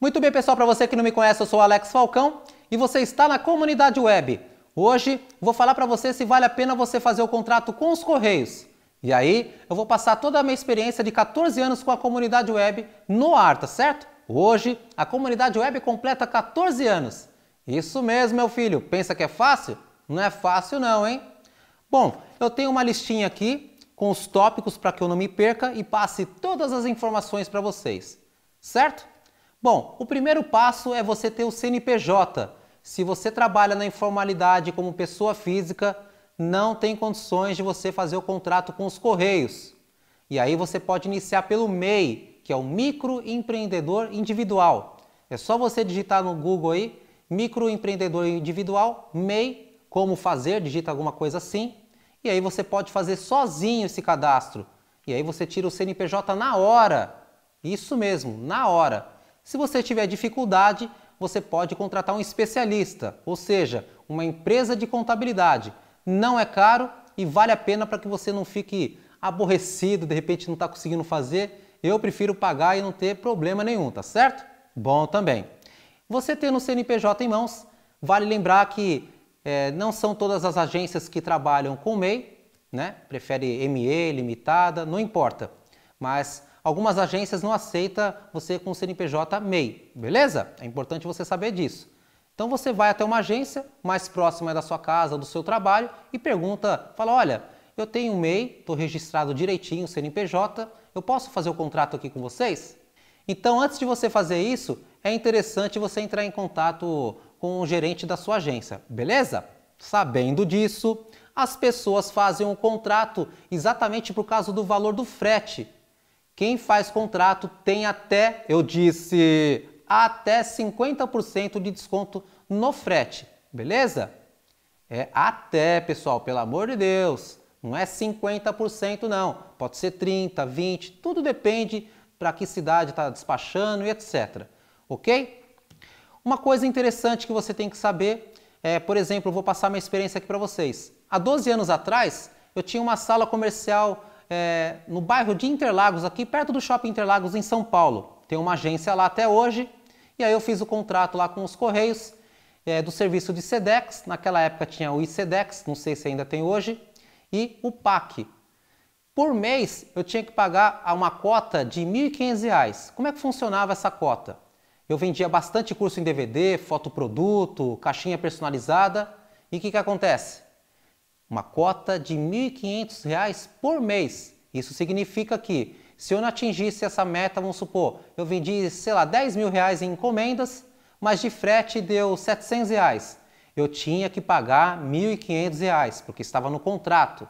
Muito bem, pessoal, para você que não me conhece, eu sou Alex Falcão e você está na comunidade web. Hoje vou falar para você se vale a pena você fazer o contrato com os Correios. E aí, eu vou passar toda a minha experiência de 14 anos com a comunidade web no ar, tá certo? Hoje, a comunidade web completa 14 anos. Isso mesmo, meu filho. Pensa que é fácil? Não é fácil não, hein? Bom, eu tenho uma listinha aqui com os tópicos para que eu não me perca e passe todas as informações para vocês. Certo? Bom, o primeiro passo é você ter o CNPJ. Se você trabalha na informalidade como pessoa física, não tem condições de você fazer o contrato com os Correios. E aí você pode iniciar pelo MEI, que é o microempreendedor individual. É só você digitar no Google aí, microempreendedor individual, MEI, como fazer, digita alguma coisa assim. E aí você pode fazer sozinho esse cadastro. E aí você tira o CNPJ na hora. Isso mesmo, na hora. Se você tiver dificuldade, você pode contratar um especialista, ou seja, uma empresa de contabilidade. Não é caro e vale a pena para que você não fique aborrecido, de repente não está conseguindo fazer. Eu prefiro pagar e não ter problema nenhum, tá certo? Bom também. Você tendo o CNPJ em mãos, vale lembrar que é, não são todas as agências que trabalham com MEI, né? Prefere ME, limitada, não importa. Mas algumas agências não aceitam você com o CNPJ MEI, beleza? É importante você saber disso. Então você vai até uma agência mais próxima da sua casa, do seu trabalho e pergunta, fala, olha, eu tenho um MEI, estou registrado direitinho, CNPJ, eu posso fazer o contrato aqui com vocês? Então antes de você fazer isso, é interessante você entrar em contato com o gerente da sua agência, beleza? Sabendo disso, as pessoas fazem um contrato exatamente por causa do valor do frete, quem faz contrato tem até, eu disse, até 50% de desconto no frete, beleza? É até, pessoal, pelo amor de Deus. Não é 50% não, pode ser 30, 20, tudo depende para que cidade está despachando e etc. Ok? Uma coisa interessante que você tem que saber é, por exemplo, vou passar minha experiência aqui para vocês. Há 12 anos atrás, eu tinha uma sala comercial é, no bairro de Interlagos, aqui perto do Shopping Interlagos, em São Paulo. Tem uma agência lá até hoje. E aí eu fiz o contrato lá com os Correios é, do serviço de SEDEX. Naquela época tinha o ICEDEX, não sei se ainda tem hoje, e o PAC. Por mês eu tinha que pagar uma cota de R$ 1.500. Como é que funcionava essa cota? Eu vendia bastante curso em DVD, fotoproduto, caixinha personalizada. E o que, que acontece? uma cota de R$ 1.500 por mês. Isso significa que, se eu não atingisse essa meta, vamos supor, eu vendi, sei lá, R$ mil reais em encomendas, mas de frete deu 700 reais. Eu tinha que pagar 1.500 reais, porque estava no contrato.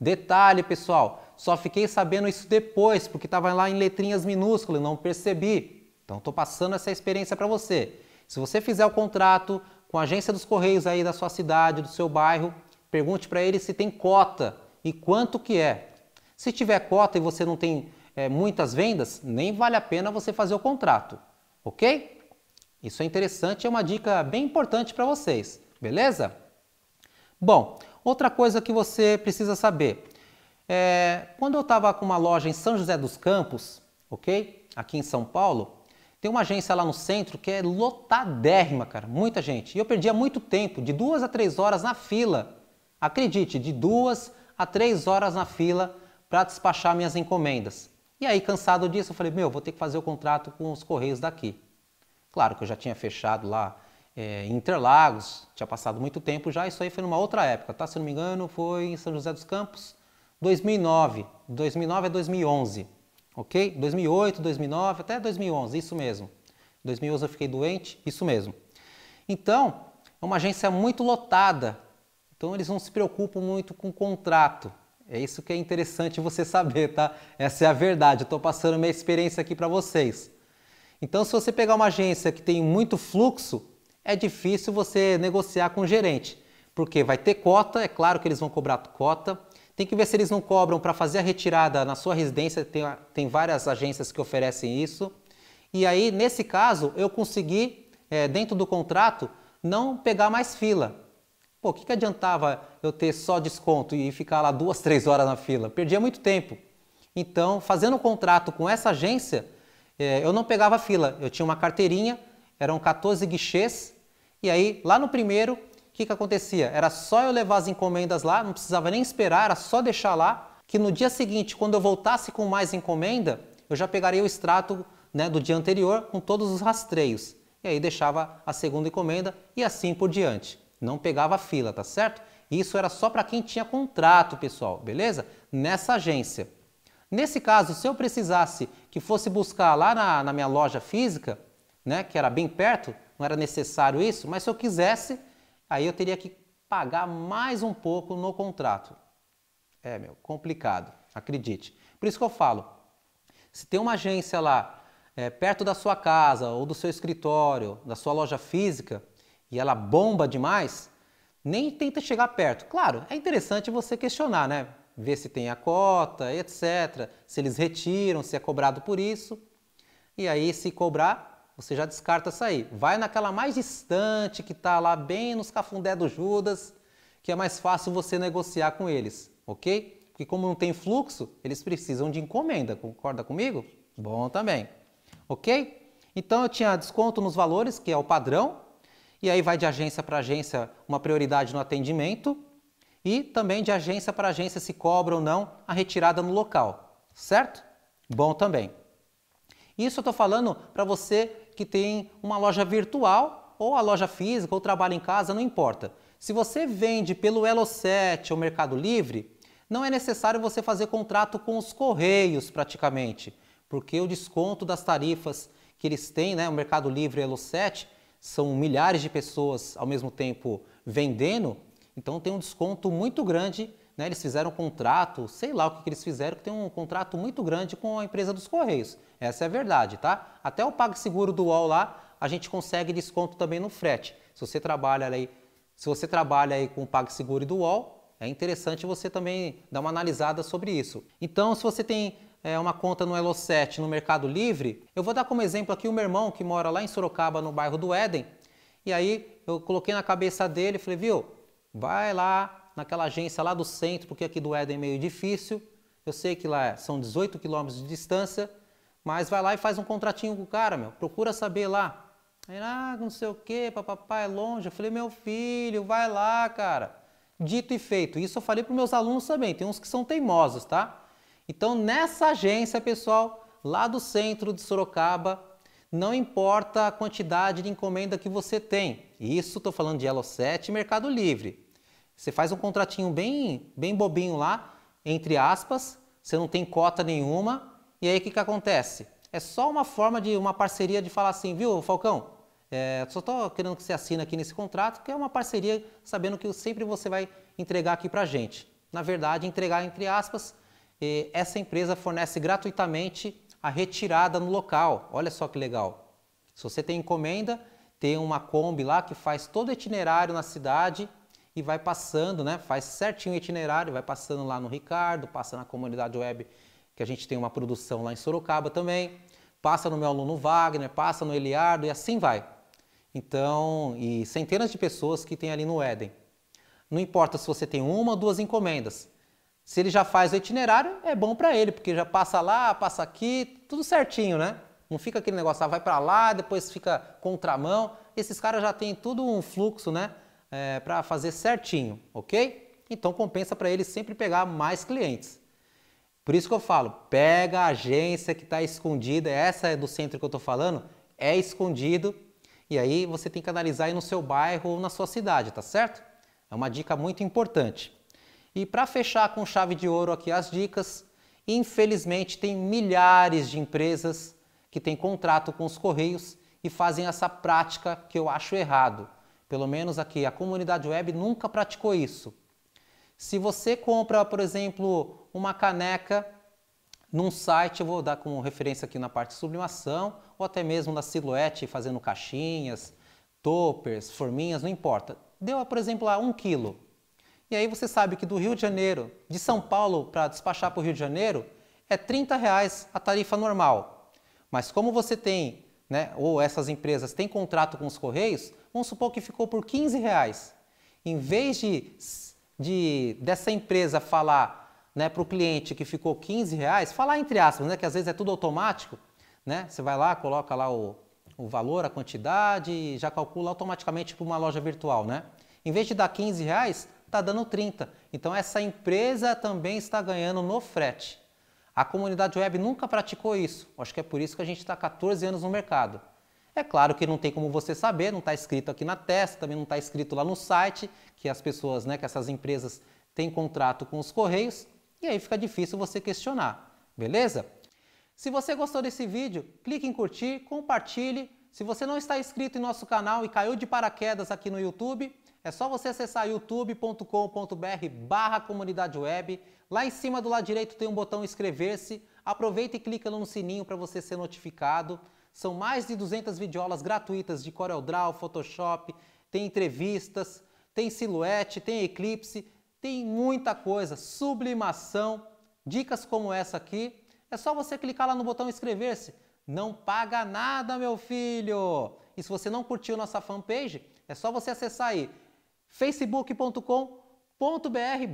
Detalhe, pessoal, só fiquei sabendo isso depois, porque estava lá em letrinhas minúsculas e não percebi. Então, estou passando essa experiência para você. Se você fizer o contrato com a agência dos correios aí da sua cidade, do seu bairro, Pergunte para ele se tem cota e quanto que é. Se tiver cota e você não tem é, muitas vendas, nem vale a pena você fazer o contrato, ok? Isso é interessante, é uma dica bem importante para vocês, beleza? Bom, outra coisa que você precisa saber. É, quando eu estava com uma loja em São José dos Campos, ok? Aqui em São Paulo, tem uma agência lá no centro que é lotadérrima, cara, muita gente. E eu perdia muito tempo, de duas a três horas na fila acredite, de duas a três horas na fila para despachar minhas encomendas. E aí, cansado disso, eu falei: meu, vou ter que fazer o contrato com os correios daqui. Claro que eu já tinha fechado lá é, em Interlagos, tinha passado muito tempo já, isso aí foi numa outra época, tá? Se não me engano, foi em São José dos Campos, 2009, 2009 a 2011, ok? 2008, 2009, até 2011, isso mesmo. 2011 eu fiquei doente, isso mesmo. Então, é uma agência muito lotada então eles não se preocupam muito com contrato. É isso que é interessante você saber, tá? Essa é a verdade. Eu estou passando minha experiência aqui para vocês. Então, se você pegar uma agência que tem muito fluxo, é difícil você negociar com o gerente, porque vai ter cota, é claro que eles vão cobrar cota. Tem que ver se eles não cobram para fazer a retirada na sua residência, tem, tem várias agências que oferecem isso. E aí, nesse caso, eu consegui, é, dentro do contrato, não pegar mais fila. Pô, o que, que adiantava eu ter só desconto e ficar lá duas, três horas na fila? Perdia muito tempo. Então, fazendo um contrato com essa agência, eh, eu não pegava fila. Eu tinha uma carteirinha, eram 14 guichês, e aí lá no primeiro, o que, que acontecia? Era só eu levar as encomendas lá, não precisava nem esperar, era só deixar lá, que no dia seguinte, quando eu voltasse com mais encomenda, eu já pegaria o extrato né, do dia anterior com todos os rastreios. E aí deixava a segunda encomenda e assim por diante não pegava fila, tá certo? Isso era só para quem tinha contrato, pessoal, beleza? Nessa agência. Nesse caso, se eu precisasse que fosse buscar lá na, na minha loja física, né, que era bem perto, não era necessário isso, mas se eu quisesse, aí eu teria que pagar mais um pouco no contrato. É, meu, complicado, acredite. Por isso que eu falo, se tem uma agência lá é, perto da sua casa ou do seu escritório, da sua loja física, e ela bomba demais, nem tenta chegar perto. Claro, é interessante você questionar, né? Ver se tem a cota, etc. Se eles retiram, se é cobrado por isso. E aí, se cobrar, você já descarta aí. Vai naquela mais distante que está lá bem nos cafundé do Judas, que é mais fácil você negociar com eles, ok? Porque como não tem fluxo, eles precisam de encomenda, concorda comigo? Bom também, ok? Então eu tinha desconto nos valores, que é o padrão, e aí vai de agência para agência uma prioridade no atendimento e também de agência para agência se cobra ou não a retirada no local, certo? Bom também. Isso eu estou falando para você que tem uma loja virtual ou a loja física ou trabalha em casa, não importa. Se você vende pelo Elo7 ou Mercado Livre, não é necessário você fazer contrato com os correios praticamente, porque o desconto das tarifas que eles têm, né, o Mercado Livre e Elo7, são milhares de pessoas ao mesmo tempo vendendo, então tem um desconto muito grande. Né? Eles fizeram um contrato, sei lá o que, que eles fizeram, que tem um contrato muito grande com a empresa dos Correios. Essa é a verdade, tá? Até o PagSeguro do UOL lá, a gente consegue desconto também no frete. Se você trabalha aí, se você trabalha aí com o PagSeguro do UOL, é interessante você também dar uma analisada sobre isso. Então, se você tem é, uma conta no Elo7 no Mercado Livre, eu vou dar como exemplo aqui o meu irmão que mora lá em Sorocaba, no bairro do Éden. E aí eu coloquei na cabeça dele, falei, viu, vai lá naquela agência lá do centro, porque aqui do Éden é meio difícil. Eu sei que lá são 18 quilômetros de distância, mas vai lá e faz um contratinho com o cara, meu. Procura saber lá. Aí, ah, não sei o que, papapá, é longe. Eu falei, meu filho, vai lá, cara. Dito e feito. Isso eu falei para meus alunos também. Tem uns que são teimosos, tá? Então, nessa agência, pessoal, lá do centro de Sorocaba, não importa a quantidade de encomenda que você tem. Isso estou falando de Elo 7 e Mercado Livre. Você faz um contratinho bem, bem bobinho lá, entre aspas, você não tem cota nenhuma, e aí o que, que acontece? É só uma forma de uma parceria de falar assim, viu, Falcão? É, só estou querendo que você assine aqui nesse contrato, que é uma parceria sabendo que sempre você vai entregar aqui para gente. Na verdade, entregar entre aspas, essa empresa fornece gratuitamente a retirada no local. Olha só que legal. Se você tem encomenda, tem uma Kombi lá que faz todo o itinerário na cidade e vai passando, né? Faz certinho o itinerário, vai passando lá no Ricardo, passa na comunidade web que a gente tem uma produção lá em Sorocaba também, passa no meu aluno Wagner, passa no Eliardo e assim vai. Então, e centenas de pessoas que tem ali no Éden. Não importa se você tem uma ou duas encomendas, se ele já faz o itinerário, é bom para ele, porque já passa lá, passa aqui, tudo certinho, né? Não fica aquele negócio, ah, vai para lá, depois fica contramão. Esses caras já têm tudo um fluxo, né? É, para fazer certinho, ok? Então compensa para ele sempre pegar mais clientes. Por isso que eu falo, pega a agência que está escondida, essa é do centro que eu estou falando, é escondido, e aí você tem que analisar aí no seu bairro ou na sua cidade, tá certo? É uma dica muito importante. E para fechar com chave de ouro aqui as dicas, infelizmente tem milhares de empresas que têm contrato com os correios e fazem essa prática que eu acho errado. Pelo menos aqui a comunidade web nunca praticou isso. Se você compra, por exemplo, uma caneca num site, eu vou dar como referência aqui na parte de sublimação, ou até mesmo na silhuete, fazendo caixinhas, toppers, forminhas, não importa. Deu, por exemplo, a 1 um quilo. E aí você sabe que do Rio de Janeiro, de São Paulo para despachar para o Rio de Janeiro, é 30 reais a tarifa normal. Mas como você tem, né, ou essas empresas têm contrato com os Correios, vamos supor que ficou por 15 reais. Em vez de, de dessa empresa falar né, para o cliente que ficou 15 reais, falar entre aspas, né, que às vezes é tudo automático, né? Você vai lá, coloca lá o, o valor, a quantidade, já calcula automaticamente para uma loja virtual, né? Em vez de dar 15 reais, está dando 30. Então essa empresa também está ganhando no frete. A comunidade web nunca praticou isso. Acho que é por isso que a gente está 14 anos no mercado. É claro que não tem como você saber, não está escrito aqui na testa, também não está escrito lá no site, que as pessoas, né, que essas empresas têm contrato com os correios, e aí fica difícil você questionar, beleza? Se você gostou desse vídeo, clique em curtir, compartilhe. Se você não está inscrito em nosso canal e caiu de paraquedas aqui no YouTube, é só você acessar youtube.com.br barra comunidade web. Lá em cima do lado direito tem um botão inscrever-se. Aproveita e clica no sininho para você ser notificado. São mais de 200 videoaulas gratuitas de CorelDRAW, Photoshop, tem entrevistas, tem silhuete, tem eclipse, tem muita coisa, sublimação, dicas como essa aqui. É só você clicar lá no botão inscrever-se. Não paga nada, meu filho! E se você não curtiu nossa fanpage, é só você acessar aí facebook.com.br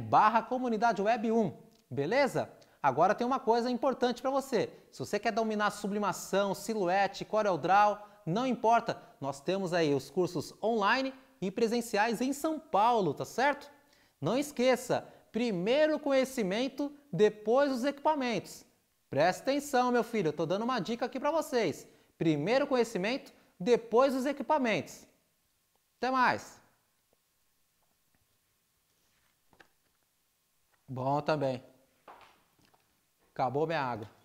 barra comunidade web 1, beleza? Agora tem uma coisa importante para você. Se você quer dominar sublimação, silhuete, CorelDRAW, não importa, nós temos aí os cursos online e presenciais em São Paulo, tá certo? Não esqueça, primeiro o conhecimento, depois os equipamentos. Presta atenção, meu filho, estou tô dando uma dica aqui para vocês. Primeiro o conhecimento, depois os equipamentos. Até mais! Bom também. Acabou minha água.